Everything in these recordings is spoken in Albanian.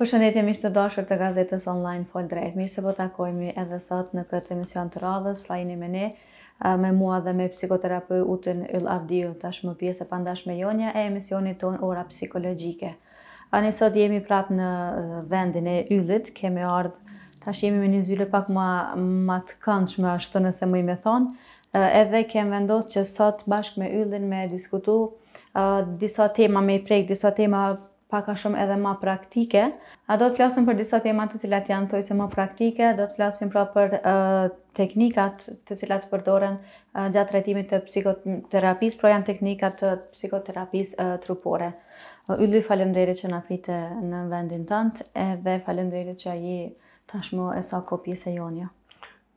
Për shëndetje mishë të dashur të gazetës online fol drejt, mirë se po takojmë edhe sot në këtë emision të radhës, pra me ne, me mua dhe me psikoterapeut utën avdil Avdiu, tash më pjesë e pandash me jonja e emisionit ton ora psikologjike. A ne sot jemi prapë në vendin e Yllit, kemi ardhë, tash jemi me një zyre pak ma, ma të këndshme ashtë të nëse më i me thonë, edhe kem vendosë që sot bashkë me Yllin me diskutu, disa tema me i prejkë, disa tema pak a shumë edhe ma praktike. A do të flasim për disa temat të cilat janë të se ma praktike, do të flasim pra për uh, teknikat të cilat përdoren uh, gjatë tretimit të psikoterapis, pro janë teknikat të psikoterapis uh, trupore. Uh, Yllu falemderi që na fitë në vendin tëndë, edhe falemderi që aji tashmo e sa kopje se jonja.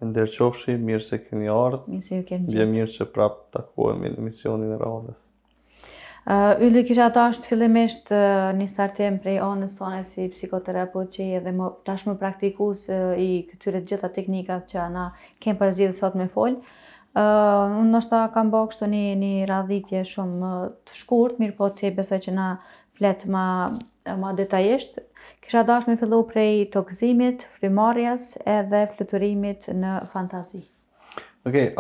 Ndërqofshi, mirë se keni ardhë. Mirë ju Bje mirë që prapë takohemi në misionin e radhës. Yllë kisha ta të fillimisht një startim prej onës tonë si psikoterapeut që i edhe më, tash më praktikus i këtyre gjitha teknikat që na kemë përzidhë sot me folë. unë nështë ta kam bëhë kështu një, një radhitje shumë të shkurt, mirë po të besoj që na fletë ma, ma detajisht. Kisha dash me fillu prej tokëzimit, frimarjas edhe fluturimit në fantazi. Oke,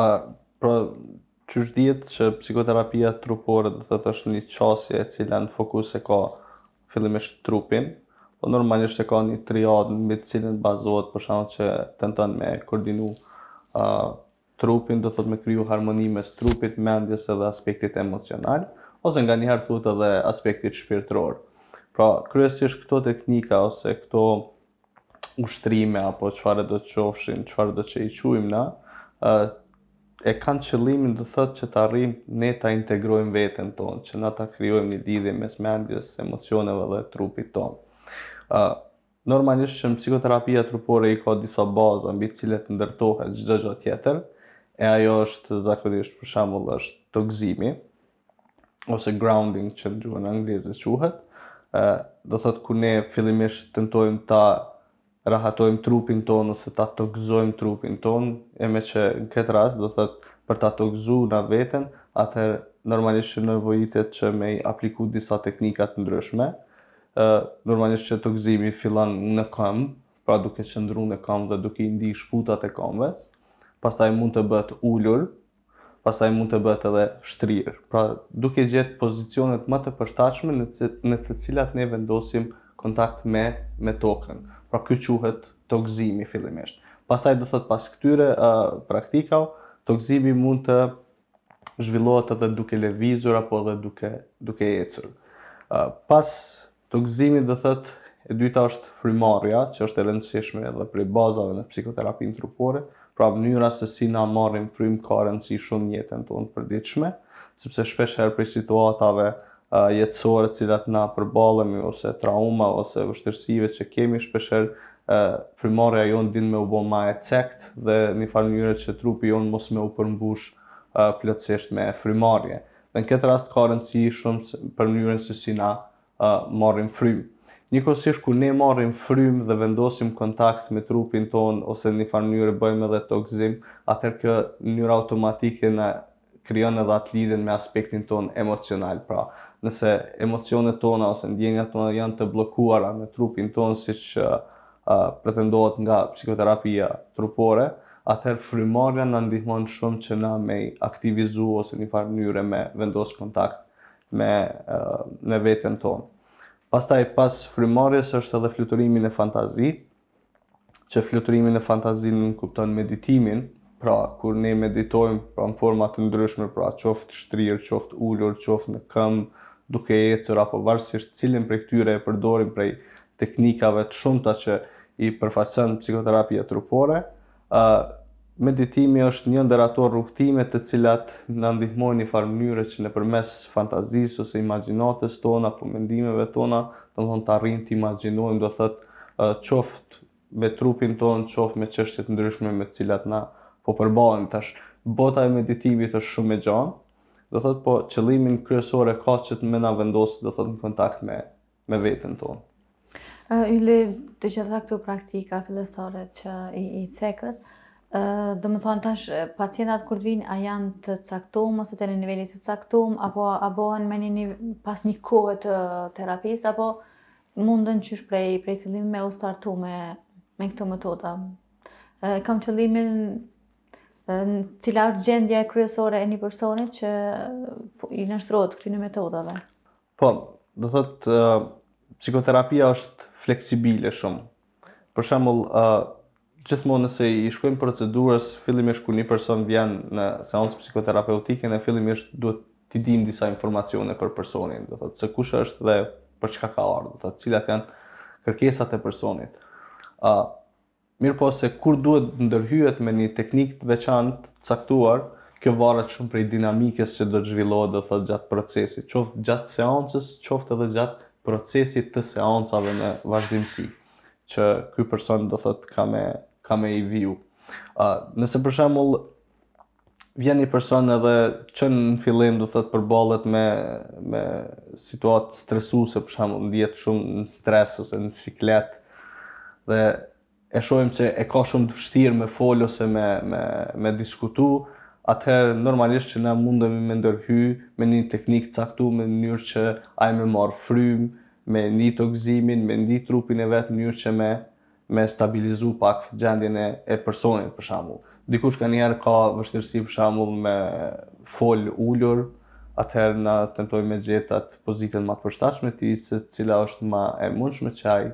qësh djetë që psikoterapia trupore dhe të të është një qasje e cila në fokus e ka fillimisht trupin, po normalisht e ka një triadë në mitë cilin bazohet për shumë që të në tënë me koordinu uh, trupin, do thot me kryu harmoni mes trupit, mendjes edhe aspektit emocional, ose nga një hartu të dhe aspektit shpirtror. Pra, kryesisht këto teknika ose këto ushtrime apo qëfare do të qofshin, qëfare do që i quim na, e kanë qëllimin të thëtë që të arrim ne të integrojmë veten tonë, që na të kryojmë një didhje mes mendjes, emocioneve dhe trupit tonë. Uh, normalisht që në psikoterapia trupore i ka disa baza mbi cilet ndërtohet gjithë gjithë tjetër, e ajo është zakonisht për shambull është të gzimi, ose grounding që në gjuhë e quhet, uh, do thëtë ku ne fillimisht tentojmë ta rahatojmë trupin tonë ose ta tokzojmë trupin tonë, e me që në këtë rast do thëtë për ta tokzu na veten, atër normalisht që nërvojitet që me i apliku disa teknikat ndryshme, normalisht që tokzimi fillan në këmë, pra duke që ndru në këmë dhe duke i ndi shputat e këmëve, pasaj mund të bët ullur, pasaj mund të bët edhe shtrirë, pra duke gjetë pozicionet më të përshtachme në të cilat ne vendosim kontakt me, me tokën, pra ky quhet tokzimi fillimisht. Pastaj do thot pas këtyre uh, praktikave, tokzimi mund të zhvillohet edhe duke lëvizur apo edhe duke duke ecur. Uh, pas tokzimit do thot e dyta është frymarrja, që është e rëndësishme edhe për bazave në psikoterapinë trupore, pra mënyra se si na marrim frymë ka rëndësi shumë jetën tonë përditshme, sepse shpesh herë për situatave jetësore cilat na përballemi ose trauma ose vështirësive që kemi shpesher ë uh, din ajo me u bë më e cekt dhe një fal mënyrë që trupi jon mos më u përmbush uh, plotësisht me frymarrje. Dhe në këtë rast ka rëndësi shumë për mënyrën se si na uh, marrim frym. Nikosisht ku ne marrim frym dhe vendosim kontakt me trupin ton ose në fal mënyrë bëjmë edhe toksizim, atëherë kjo njëra mënyrë automatike na krijon edhe atë lidin me aspektin ton emocional, pra nëse emocionet tona ose ndjenjat tona janë të bllokuara me trupin ton siç uh, uh, pretendohet nga psikoterapia trupore, atëherë frymarrja na ndihmon shumë që na me aktivizu ose në farë mënyrë me vendos kontakt me uh, me veten tonë. Pastaj pas frymarrjes është edhe fluturimi në fantazi, që fluturimi në fantazi nuk kupton meditimin, pra kur ne meditojmë pra në format të ndryshme, pra qoftë shtrirë, qoftë ulur, qoftë në këmbë, duke e cër apo varsisht cilin prej këtyre e përdorim prej teknikave të shumta që i përfaqësën psikoterapia trupore. Uh, meditimi është një ndër ato rrugëtime të cilat na ndihmojnë në farë mënyrë që nëpërmes fantazisë ose imagjinatës tona apo mendimeve tona, domthonë të arrijmë të imagjinojmë, do thotë, uh, qoftë me trupin ton, qoftë me çështje të ndryshme me të cilat na po përballen tash. Bota e meditimit është shumë e gjatë dhe thot po qëllimin kryesor e ka që të më na vendosë dhe thot në kontakt me me veten tonë. Ë uh, të gjitha këto praktika fillestare që i, i cekët, ë uh, do të thon tash pacientat kur të vinë a janë të caktuar ose të në nivelit të caktuar apo a bëhen me një pas një kohë të terapisë apo mundën që shprej prej fillim me u startu me, me këto metoda. kam qëllimin cila është gjendja e kryesore e një personit që i nështrohet këtyne metodave? Po, do thot, uh, psikoterapia është fleksibile shumë. Për shembull, uh, gjithmonë nëse i shkojmë procedurës, fillimisht kur një person vjen në seancë psikoterapeutike, ne fillimisht duhet t'i dim disa informacione për personin, do thot, se kush është dhe për çka ka ardhur, do thot, cilat janë kërkesat e personit. Ë, uh, Mirë po se kur duhet ndërhyet me një teknik të veçantë, caktuar, kjo varet shumë prej dinamikës që do të zhvillohet do thot gjatë procesit, qoftë gjatë seancës, qoftë edhe gjatë procesit të seancave në vazhdimësi që ky person do thot ka me ka me i viu. Ë, nëse për shembull vjen një person edhe që në fillim do thot përballet me me situatë stresuese, për shembull ndihet shumë në stres ose në siklet dhe e shohim që e ka shumë të vështirë me fol ose me me me diskutu, atëherë normalisht që ne mundemi me ndërhy me një teknikë caktuar me mënyrë që ai më marr frymë, me një toksimin, me ndi trupin e vet në mënyrë që me me stabilizu pak gjendjen e, e personit për shembull. Dikush ka njëherë ka vështirësi për shembull me fol ulur, atëherë na tentojmë me gjetat pozitën më të përshtatshme ti se cila është më e mundshme çaj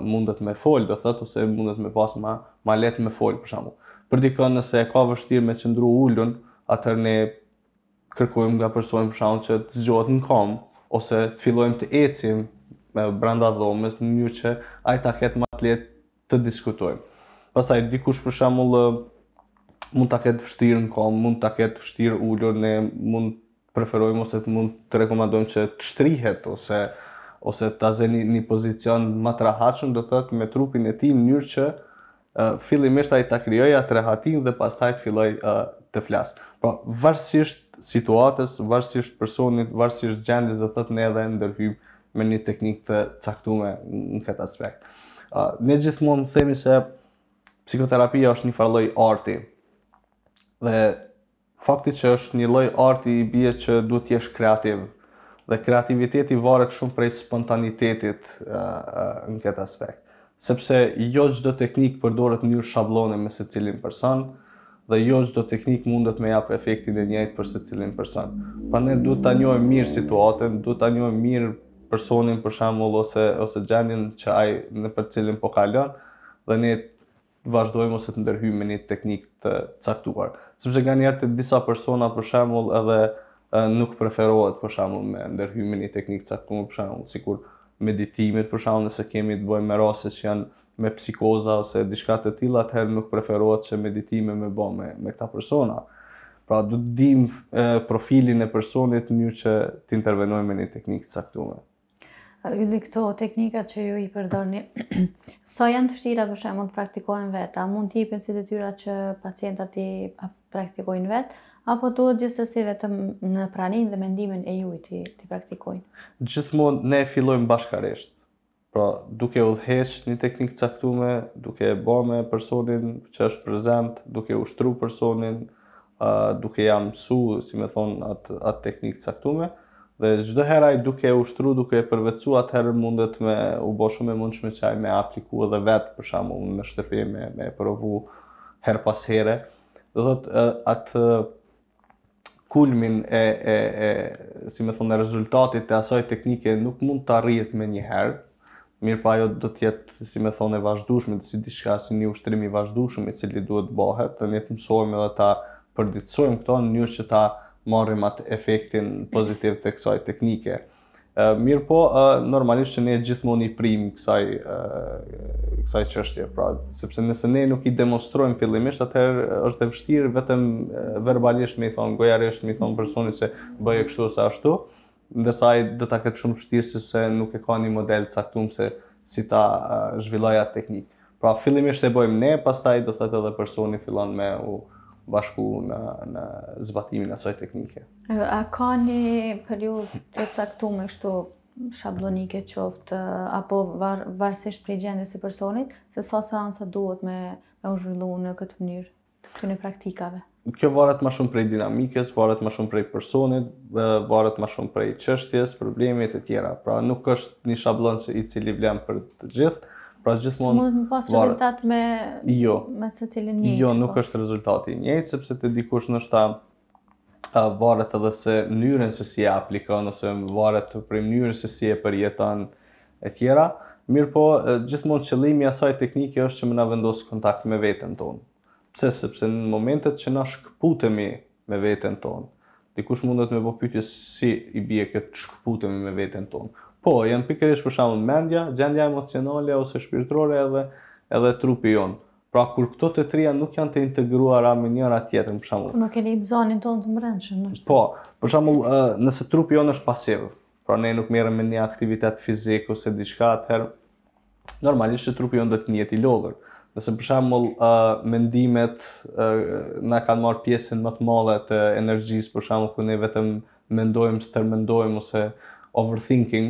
mundet me fol, do thot ose mundet me pas ma më lehtë me fol për shembull. Për dikon nëse e ka vështirë me të qëndrua ulun, atëherë ne kërkojmë nga personi për shembull që të zgjohet në kom ose të fillojmë të ecim me brenda dhomës në mënyrë që ai ta ketë më lehtë të diskutojmë. Pastaj dikush për shembull mund ta ketë vështirë në kom, mund ta ketë vështirë ulun, ne mund preferojmë ose të mund të rekomandojmë që të shtrihet ose ose ta zeni një pozicion më të rahatshëm, do thotë me trupin e tij në mënyrë që uh, fillimisht ai ta krijoi atë rehatin dhe pastaj filloi uh, të flas. Pra, varësisht situatës, varësisht personit, varësisht gjendjes, do thotë ne edhe ndërhyjmë me një teknikë të caktuar në këtë aspekt. Uh, ne gjithmonë themi se psikoterapia është një farloj arti dhe fakti që është një loj arti i bje që duhet jesh kreativ, dhe kreativiteti varet shumë prej spontanitetit në këtë aspekt. Sepse jo çdo teknik përdoret në mënyrë shabllone me secilin person dhe jo çdo teknik mundet me jap efektin e njëjtë për secilin person. Prandaj ne duhet ta njohim mirë situatën, duhet ta njohim mirë personin për shembull ose ose gjendjen që ai në për cilin po kalon dhe ne vazhdojmë ose të ndërhyjmë në një teknik të caktuar. Sepse nganjëherë disa persona për shembull edhe nuk preferohet për shembull me ndërhyjmën i teknikë caktuar për shembull sikur meditimet për shembull nëse kemi të bëjmë me raste që janë me psikoza ose diçka të tillë atëherë nuk preferohet që meditime me bë me, me këta persona pra do të dim profilin e personit në mënyrë që të intervenojmë me një teknikë caktuar A yli këto teknikat që ju i përdorni, sa janë të vështira për shembull të praktikohen vetë, a mund të jepen si detyra që pacientat i praktikojnë vetë, apo duhet gjithsesi vetëm në praninë dhe mendimin e ju ti ti praktikojnë. Gjithmonë ne fillojmë bashkëarisht. Pra, duke u dhëhesh një teknikë caktume, duke e bërë me personin që është prezent, duke ushtruar personin, uh, duke jam su, si me thonë, atë atë teknikë caktume, dhe gjithë heraj duke e ushtru, duke e përvecu, atëherë mundet me u bërë shumë e mundshme me apliku edhe vetë, për shamu, me shtëpi, me, me provu her pas here. Dhe thot, atë kulmin e e e si më thonë rezultatet e asaj teknike nuk mund të arrihet më një herë. pa po, ajo do të jetë si më thonë e vazhdueshme si diçka si një ushtrim i vazhdueshëm i cili duhet bëhet, të ne të mësojmë edhe ta përditësojmë këto në mënyrë që ta marrim atë efektin pozitiv të kësaj teknike mirë po, normalisht që ne gjithmonë i prim kësaj, kësaj qështje, pra, sepse nëse ne nuk i demonstrojmë fillimisht, atëherë është e vështirë vetëm verbalisht me i thonë, gojarisht me i thonë personit se bëje kështu ose ashtu, ndërsa i dhe ta këtë shumë vështirë se, se nuk e ka një model caktum se si ta uh, atë teknikë. Pra, fillimisht e bëjmë ne, pastaj do të edhe personi fillon me u bashku në, në zbatimin e soj teknike. A ka një periud të caktu me kështu shablonike qoftë, apo var, varsisht prej gjendës i personit, se sa so seansa duhet me, me u zhvillu në këtë mënyrë të një praktikave? Kjo varet më shumë prej dinamikës, varet më shumë prej personit, varet më shumë prej qështjes, problemet e tjera. Pra nuk është një shablon që i cili vlem për të gjithë, Pra gjithmonë mund të pas rezultat me jo, me se cilën njëjtë. Jo, nuk po. është rezultati i njëjtë sepse te dikush ndoshta a varet edhe se mënyrën se si e aplikon ose varet për prej se si e përjeton e tjera, mirë po gjithmonë qëllimi i asaj teknike është që më na vendos kontakt me veten tonë. Pse sepse në momentet që na shkputemi me veten tonë, dikush mundet më po pyetje si i bie këtë shkputemi me veten tonë. Po, janë pikërisht për mendja, gjendja emocionale ose shpirtërore edhe edhe trupi jonë. Pra kur këto të treja nuk janë të integruara me njëra tjetrën për Po, Nuk keni zonën tonë të mbrendshme, nështë? Po, për nëse trupi jonë është pasiv, pra ne nuk merrem me një aktivitet fizik ose diçka atëherë normalisht që trupi jonë do të njëjtë i Nëse për mendimet në na kanë marr pjesën më të madhe të energjisë, për shembull, ku ne vetëm mendojmë, stërmendojmë ose overthinking,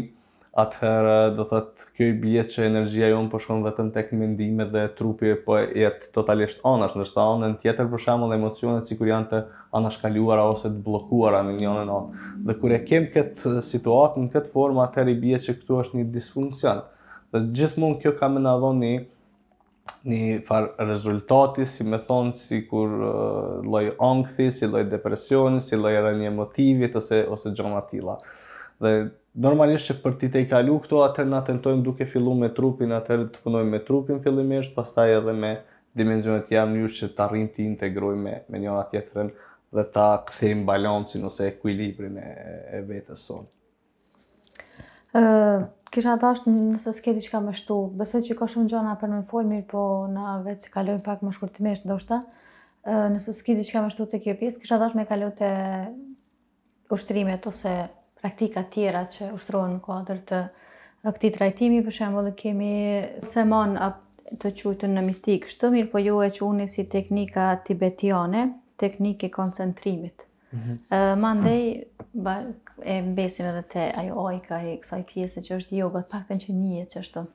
atëherë do të thotë kjo i bie që energjia jon po shkon vetëm tek mendimet dhe trupi po jet totalisht anash ndërsa në tjetër për shembull emocionet sikur janë të anashkaluara ose të bllokuara në një anën Dhe kur e kem këtë situatë në këtë formë atëherë i bie që këtu është një disfunksion. Dhe gjithmonë kjo ka më na dhoni një farë rezultati, si më thon sikur uh, lloj uh, angthi, si lloj depresioni, si lloj rënje emotive ose ose gjëra të tilla. Dhe normalisht që për ti të i kalu këto, atër na atentojmë duke fillu me trupin, atër të punojmë me trupin fillimisht, pastaj edhe me dimenzionet jam një që të arrim të integrojmë me, me njona tjetërën dhe ta këthejmë balancin ose ekwilibrin e, e vetës sonë. Uh, kisha të ashtë nëse s'ke diçka më shtu, bëse që ka shumë gjona për me më mirë po na vetë që kalojnë pak më shkurtimisht do shta, nëse s'ke diçka më shtu të kjo pjesë, kisha të ashtë me kalojnë të ushtrimet ose praktika tjera që ushtrohen në kuadrë të këti trajtimi, për shembull, kemi semon të qujtën në mistikë shtëmir, po jo e që unë si teknika tibetiane, teknikë koncentrimit. Mm -hmm. mandej, ba, e mbesim edhe te ajo ojka e kësaj pjesë që është yoga, të pakten që një çështë. është.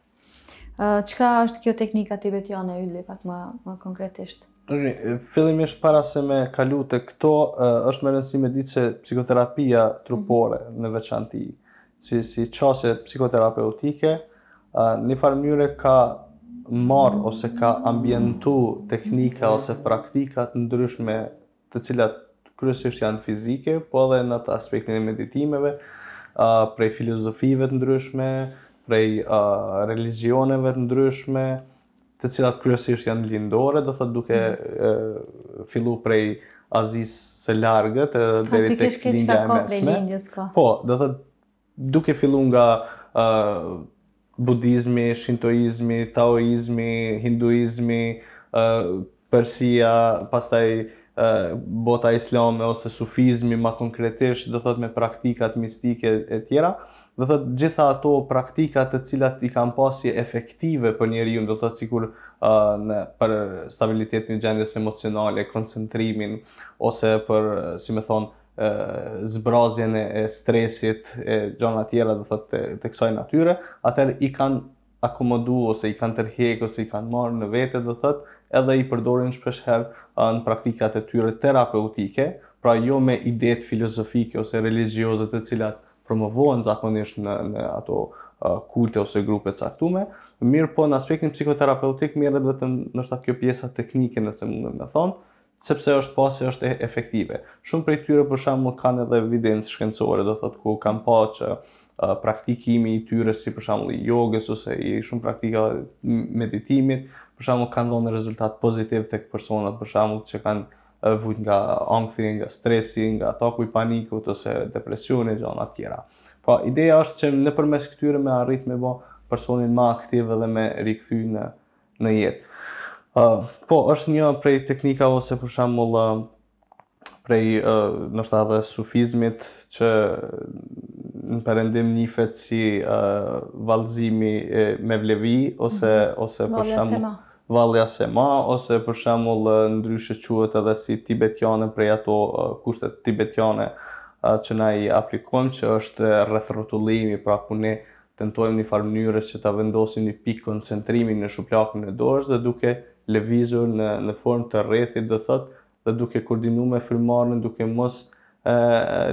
çka është kjo teknika tibetiane, Ylli, pak më, më konkretisht? Okay, fillimisht para se me kalu të këto, është me rëndësi me ditë se psikoterapia trupore mm -hmm. në veçanti, si, si qasje psikoterapeutike, një farë mjëre ka marë ose ka ambientu teknika mhm. ose praktikat ndryshme të cilat kryesisht janë fizike, po edhe në të aspektin e meditimeve, prej filozofive të ndryshme, prej uh, religioneve të ndryshme, të cilat kryesisht janë lindore, do thot duke mm. e, fillu prej Azis së largët e, deri tek Lindja e Mesme. Po, do thot duke fillu nga uh, budizmi, shintoizmi, taoizmi, hinduizmi, uh, Persia, pastaj uh, bota islame ose sufizmi ma konkretisht, do thot me praktikat mistike e tjera. Uh, dhe thot gjitha ato praktika të cilat i kanë pasi efektive për njeriu, do thot sikur uh, në për stabilitetin e gjendjes emocionale, koncentrimin ose për uh, si më thon uh, zbrazjen e stresit e gjona tjera do thot të, të kësaj natyre, atë i kanë akomodu ose i kanë tërheq ose i kanë marrë në vete do thot, edhe i përdorin shpesh herë uh, në praktikat e tyre terapeutike, pra jo me ide filozofike ose religjioze të cilat promovohen zakonisht në, në ato uh, kulte ose grupe caktume, mirë po në aspektin psikoterapeutik dhe vetëm nështë atë kjo pjesa teknike nëse mundet me thonë, sepse është pasi është efektive. Shumë prej tyre për shembull kanë edhe evidencë shkencore, do thotë ku kanë pa që uh, praktikimi i tyre si për shembull i jogës ose i shumë praktika meditimit, për shembull kanë dhënë rezultat pozitiv tek personat për shembull që kanë vujt nga angthi, nga stresi, nga ataku i panikut ose depresioni, gjo në atjera. Pa, po, ideja është që në përmes këtyre me arrit me bo personin ma aktiv edhe me rikëthy në, në jetë. Uh, po, është një prej teknika ose për shambull uh, prej uh, nështë adhe sufizmit që në përëndim një fetë si uh, valzimi me vlevi ose, mm -hmm. ose për shambull... sema valja se ma, ose për shemull ndryshë quhet edhe si tibetjane prej ato kushtet tibetjane që na i aplikojmë, që është rrëth pra ku ne tentojmë një farë që ta vendosim një pikë koncentrimi në shuplakën e dorës dhe duke levizur në, në formë të rrethit dhe thët, dhe duke koordinu me firmarën, duke mos e,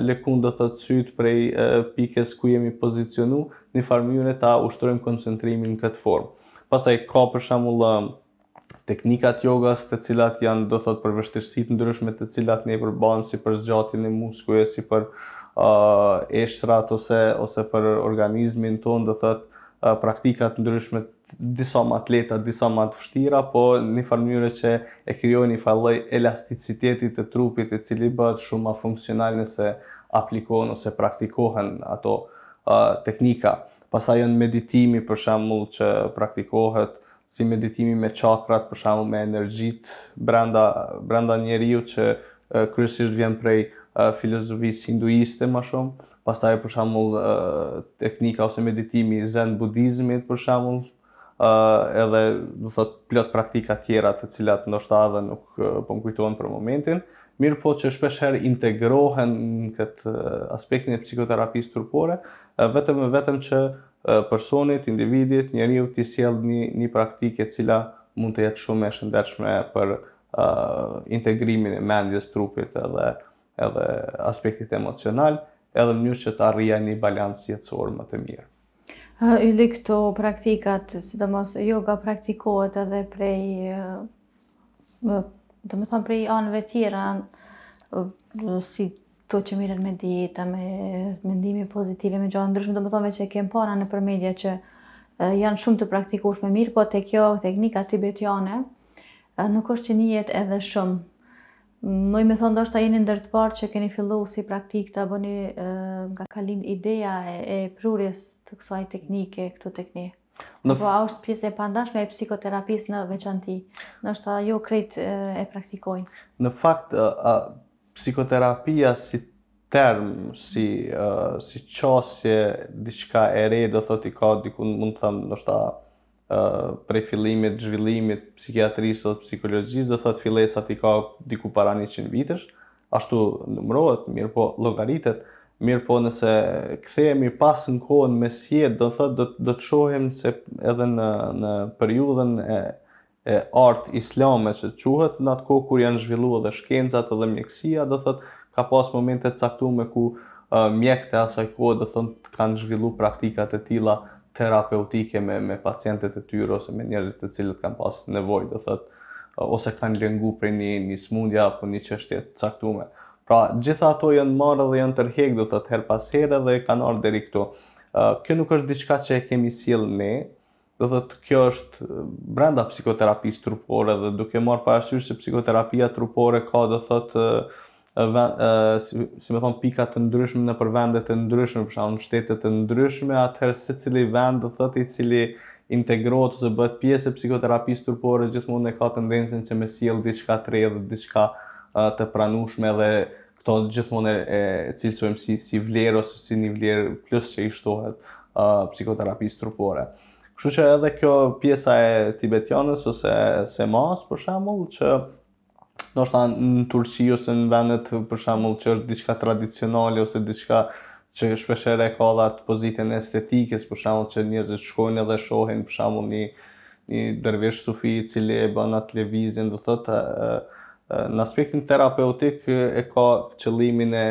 lekun dhe thët sytë prej e, pikes ku jemi pozicionu, një farë e ta ushtrojmë koncentrimin në këtë formë. Pasaj ka për shembull teknikat jogas të cilat janë do thot për vështirësit ndryshme të cilat ne përbanë si për zgjatin e muskujve si për uh, eshtrat ose, ose për organizmin ton, do thot uh, praktikat ndryshme disa më atleta, disa më të vështira, po një mënyrë që e krijojnë një farë elasticitetit të trupit i cili bëhet shumë më funksional nëse aplikohen ose praktikohen ato uh, teknika. Pastaj janë meditimi për shembull që praktikohet, si meditimi me çakrat, për shembull me energjit brenda brenda njeriu që kryesisht vjen prej filozofisë hinduiste më shumë, pastaj për shembull teknika ose meditimi i zen budizmit për shembull uh, edhe do thot plot praktika tjera të cilat ndoshta edhe nuk uh, po kujtohen për momentin mirë po që shpesh herë integrohen në këtë aspektin e psikoterapisë turpore, vetëm e vetëm që personit, individit, njeri u t'i sjellë një, një praktike cila mund të jetë shumë e shëndershme për uh, integrimin e mendjes trupit edhe, edhe aspektit emocional, edhe një që të arrija një balans jetësor më të mirë. Yli këto praktikat, sidomos yoga praktikohet edhe prej dhe me thonë prej anëve tjera, si to që miren me dita, me mendimi pozitive, me gjanë ndryshme, dhe me thonëve që e kemë para në përmedja që janë shumë të praktikush me mirë, po të kjo teknika tibetiane, nuk është që jetë edhe shumë. Më i me thonë, do është ta jeni ndër të parë që keni fillu si praktik të aboni nga kalin ideja e, e prurjes të kësaj teknike, këtu teknikë. Në Po, a është pjesë e pandashme e psikoterapisë në veçanti? Në është jo krejt e, e praktikojnë? Në fakt, psikoterapia si term, si, si qasje, diçka e re, do thot i ka, dikun mund të thëmë, nështë a prej fillimit, zhvillimit, psikiatrisë dhe psikologjisë, do thot fillesat i ka diku para 100 vitësh, ashtu nëmërojët, mirë po logaritet, Mirë po nëse këthejemi pas në kohën me sjet, do të do të shohim se edhe në, në periudhen e, e art islame që quhet, në atë kohë kur janë zhvillu edhe shkenzat edhe mjekësia, do të ka pas momente caktume ku uh, mjekët e asaj kohë, do të kanë zhvillu praktikat e tila terapeutike me, me pacientet e tyre ose me njerëzit e cilët kanë pas nevojë, do të ose kanë lëngu prej një, një smundja apo një qështje caktume. Uh, Pra, gjitha ato janë marrë dhe janë tërheq do të thër pas herë dhe kanë ardhur deri këtu. kjo nuk është diçka që e kemi sjellë ne. Do të kjo është brenda psikoterapisë trupore dhe duke marr parasysh se psikoterapia trupore ka do të ë uh, si, si më thon pika të ndryshme në për vende të ndryshme, për shembull në shtete të ndryshme, atëherë secili vend do thot i cili integrohet ose bëhet pjesë e psikoterapisë trupore gjithmonë ka tendencën që më sjell diçka të rëndë, diçka të pranushme dhe këto gjithmonë e, e cilësojmë si, vlerë ose si një vlerë plus që i shtohet uh, psikoterapisë trupore. Kështu që edhe kjo pjesa e tibetianës ose se mas, për shemull, që do shta në Turqi ose në vendet, për shemull, që është diçka tradicionale ose diçka që shpeshere e ka dhe atë pozitën estetikës, për shemull, që njerëzit shkojnë edhe shohin, për shemull, një, një dërvesh sufi cili e bën atë levizin, do thotë, në aspektin terapeutik e ka qëllimin e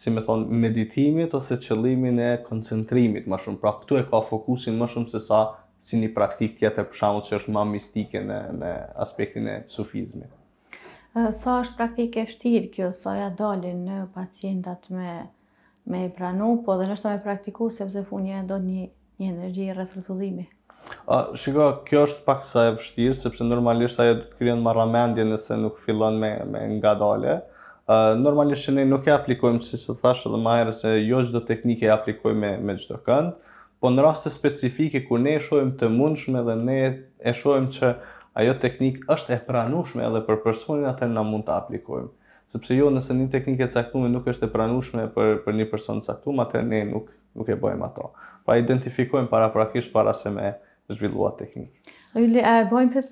si më thon meditimit ose qëllimin e koncentrimit më shumë. Pra këtu e ka fokusin më shumë se sa si një praktik tjetër për shumë që është ma mistike në, në aspektin e sufizmi. Sa është praktik e fështirë kjo, sa ja dalin në pacientat me, me pranu, po dhe nështë me praktiku, sepse e do një, një energji rrëth rrëthullimi? A, shiko, kjo është pak sa e vështirë, sepse normalisht ajo të kryen marramendje nëse nuk fillon me, me nga dole. A, normalisht që ne nuk e aplikojmë, si se thash edhe maherë, se jo gjithë teknike e aplikojmë me, me gjithë këndë, po në raste specifike ku ne e shojmë të mundshme dhe ne e shojmë që ajo teknik është e pranushme edhe për personin atë na mund të aplikojmë. Sepse jo nëse një teknikë caktume caktuar nuk është e pranushme për për një person caktume, caktuar, atë ne nuk nuk e bëjmë ato. Pa identifikojmë paraprakisht para se me të zhvilluar teknikë. Ylli, a e bojmë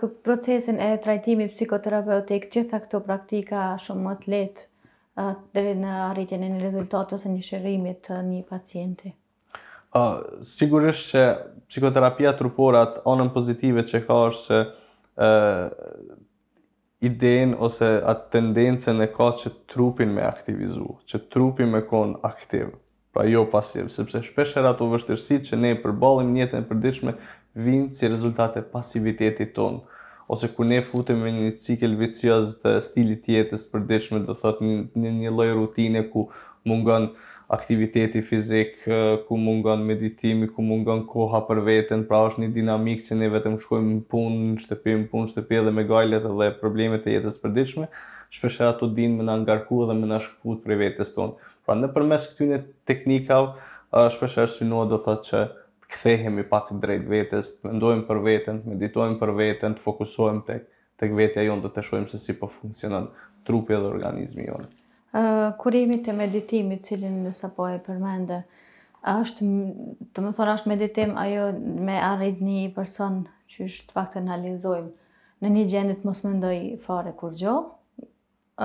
për procesin e trajtimi psikoterapeutik, gjitha këto praktika shumë më të letë dhe në arritjen e një rezultat ose një shërimit të një pacienti? Sigurisht që psikoterapia truporat onën pozitive që ka është se idejnë ose atë tendencen e ka që trupin me aktivizu, që trupin me konë aktiv, pra jo pasiv, sepse shpesh ato vështirësitë që ne i përballim jetën e përditshme vijnë si rezultate e pasivitetit ton, ose ku ne futem në një cikël vicioz të stilit jetës së do thot në një lloj rutine ku mungon aktiviteti fizik, ku mungon meditimi, ku mungon koha për veten, pra është një dinamikë që ne vetëm shkojmë në punë, në shtëpi, në punë, në shtëpi dhe me gajlet dhe probleme të jetës së përditshme. Shpesh ato dinë më në ngarku edhe më na shkput për vetes tonë. Pra në përmes këtyne teknikav, shpesherë synua do thotë që të kthehemi pak të drejt vetës, të mendojmë për vetën, të meditojmë për vetën, të fokusohemi tek tek vetja jonë, do të shojmë se si po funksionon trupi dhe organizmi jonë. Uh, kurimi jemi të meditimi, cilin nësa po e përmende, është, të më thonë, është meditim ajo me arrit një person që është pak analizojmë në një gjendit mos më ndoj fare kur gjohë,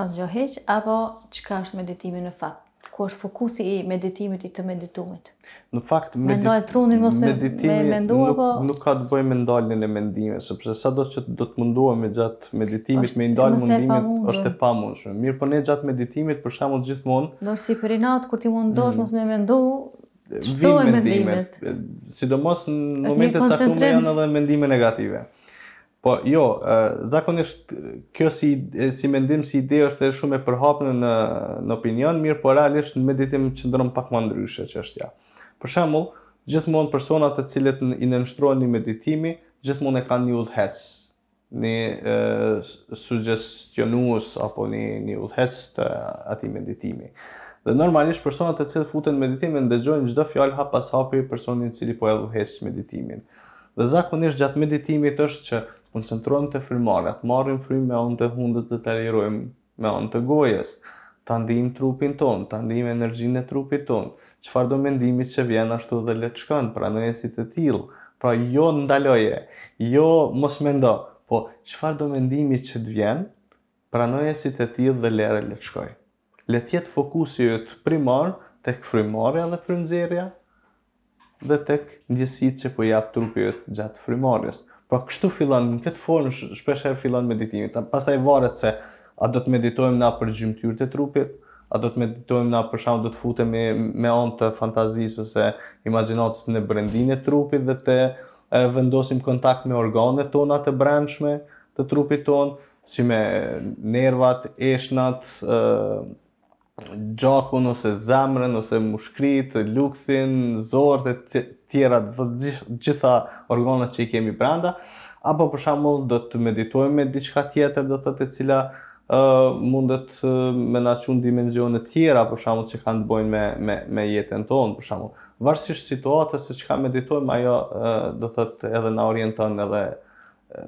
asë gjohë heqë, apo që ka është meditimi në fakt? ku është fokusi i meditimit i të meditumit. Në fakt mendoj trunin mos meditimi me nuk, po... nuk ka të bëjë me ndaljen e mendimit, sepse sado që do të munduam me gjat meditimit me ndal mundimin është e pamundur. Mirë, për po ne gjat meditimit për shkakun gjithmonë. Do si perinat kur ti mundosh mm. mos me mendu Vinë mendimet, mendimet. sidomos në momente të cakume janë edhe mendime negative. Po jo, zakonisht kjo si si mendim si ide është e shumë e përhapur në në opinion, mirë po realisht në meditim qëndron pak më ndryshe çështja. Për shembull, gjithmonë persona të cilët i nënshtrohen në meditimi, gjithmonë e kanë një udhëhec, një e, sugestionus apo një një udhëhec të atij meditimi. Dhe normalisht personat të cilët futen meditimin dëgjojnë çdo fjalë hap pas hapi personin i cili po e udhëhec meditimin. Dhe zakonisht gjatë meditimit është që koncentrojmë të frimarat, marrim frim me onë të hundët dhe të lirojmë me onë të gojës, të ndihim trupin tonë, të ndihim energjin e trupit tonë, qëfar do mendimi që vjen ashtu dhe letë shkën, pra në jesit e tilë, pra jo ndaloje, jo mos mendo, po qëfar do mendimi që të vjen, pranoje si të tilë dhe lere le të shkoj. Le tjetë fokusi ju të primar, të këfrimarja dhe frimzirja, dhe të këndjesit që po japë trupi ju të gjatë frimarjes. Pra kështu fillon, në këtë formë shpesh herë fillon meditimi. Pastaj varet se a do të meditojmë na për gjymtyrët e trupit, a do të meditojmë na për shkak do të futemi me anë të fantazisë ose imagjinatës në brendinë e trupit dhe të e, vendosim kontakt me organet tona të brendshme të trupit tonë, si me nervat, eshnat, e, gjakun ose zemrën ose mushkrit, luksin, zorët, tjera të gjitha organet që i kemi brenda, apo për shembull do të meditojmë me diçka tjetër, do të thotë e cila uh, mundet uh, me na çon dimensione të tjera, për shembull që kanë të bëjnë me me me jetën tonë, për shembull. Varësisht situatës se çka meditojmë, ajo uh, do të thotë edhe na orienton edhe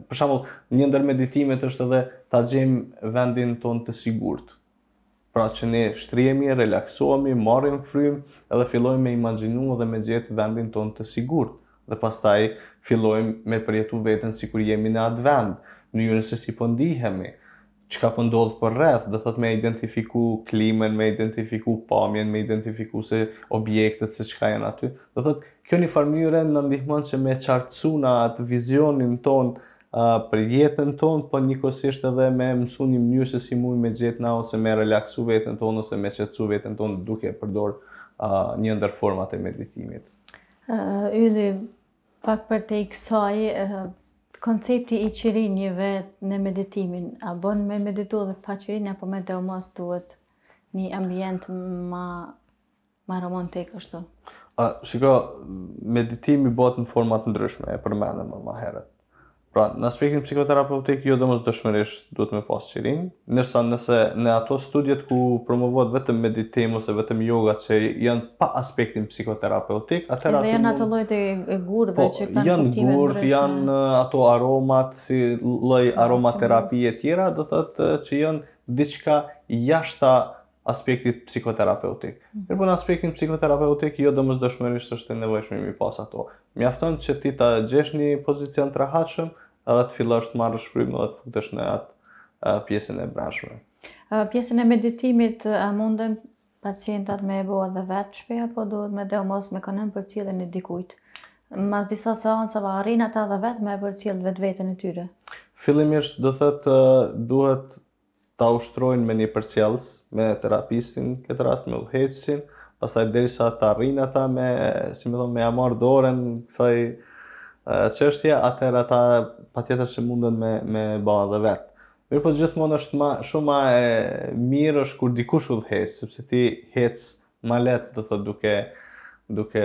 për shembull një ndër meditimet është edhe ta gjejmë vendin tonë të sigurt. Pra që ne shtrihemi, relaksohemi, marrim frymë edhe fillojmë me imagjinu dhe me gjetë vendin tonë të sigurt. Dhe pastaj fillojmë me përjetu veten sikur jemi në atë vend, në njërën se si pëndihemi, po që ka pëndodhë po për rreth, dhe thot me identifiku klimen, me identifiku pamjen, me identifiku se objektet se qka janë aty. Dhe thot, kjo një farmyre në ndihmon që me qartësuna atë vizionin tonë për jetën tonë, po një edhe me mësu një mënyrë se si mujë me gjithë na, ose me relaxu vetën tonë, ose me qëtësu vetën tonë, duke përdor uh, një ndër format e meditimit. Uh, Yli, pak për te i kësaj, uh, koncepti i qirinjive në meditimin, a bon me meditu dhe pa qirinja, apo me të omos duhet një ambient ma, ma romantik është? Uh, shiko, meditimi bëhet në format ndryshme, e përmenë më herët. Pra, në aspektin psikoterapeutik jo domosdoshmërisht duhet me pas qëllim, ndërsa nëse në ato studiet ku promovohet vetëm meditim ose vetëm yoga që janë pa aspektin psikoterapeutik, dhe janë ato llojet e gurve po, që kanë janë gurt, janë ato aromat si lloj aromaterapi e tjera, do të thotë që janë diçka jashtë aspektit psikoterapeutik. Mm -hmm. Po, në aspektin psikoterapeutik jo domosdoshmërisht është e nevojshme mi pas ato. Mjafton që ti ta gjesh një pozicion të rahatshëm, edhe të fillosh të marrë frymë edhe të futesh në atë pjesën e brashme. Pjesën e meditimit a mundën pacientat me e bo edhe vetë shpeja, po duhet me dhe mos me kanën për cilën e dikujt. Mas disa seancave arrin ata edhe vetë me e për cilën dhe të vetën e tyre. Fillimisht do thëtë duhet ta ushtrojnë me një përcjellës me terapistin, këtë rast me udhëheqësin, pastaj derisa ta arrin ata me, si më thon, me amar dorën kësaj çështje, atëherë ata patjetër që munden me me bë edhe vet. Mirë po gjithmonë është më shumë më mirë është kur dikush udhhet, sepse ti hec më lehtë do të thotë duke duke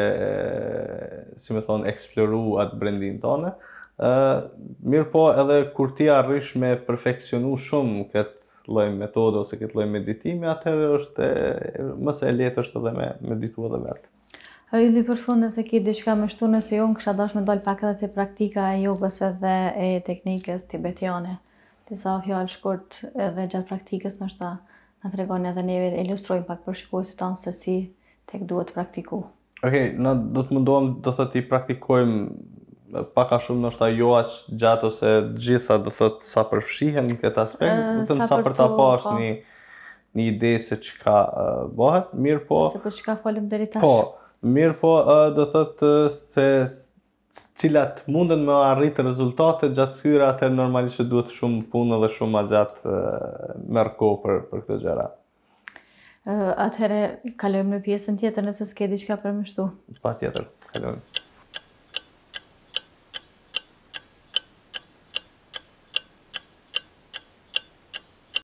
si më thon eksploruar atë brendin tonë. Ë mirë po edhe kur ti arrish me perfeksionu shumë këtë lloj metode ose këtë lloj meditimi, atëherë është më së lehtë është edhe me meditu edhe vetë. A ju di për fundë nëse ki diçka me shtu nëse jo në kësha dosh me dollë pak edhe të praktika e jogës edhe e teknikës tibetiane. o fjallë shkurt edhe gjatë praktikës në shta në të edhe neve ilustrojnë pak për shikohet si tonë se si tek duhet të praktiku. Ok, në do të mundohem do të i praktikojmë pak a shumë nështë ajo aq gjatë ose gjitha do të sa përfshihen në këtë aspekt, do të sa për ta pa po. një, një ide se që ka bëhet, mirë po... Se për që ka falim dhe rritash. Po, Mirë po, do thëtë se cilat munden me arritë rezultate gjatë fyra, atë normalisht duhet shumë punë dhe shumë azat mërko për, për këtë gjera. Uh, atëhere, kalojmë në pjesën tjetër nëse s'ke diqka për më shtu. Pa tjetër, kalojmë.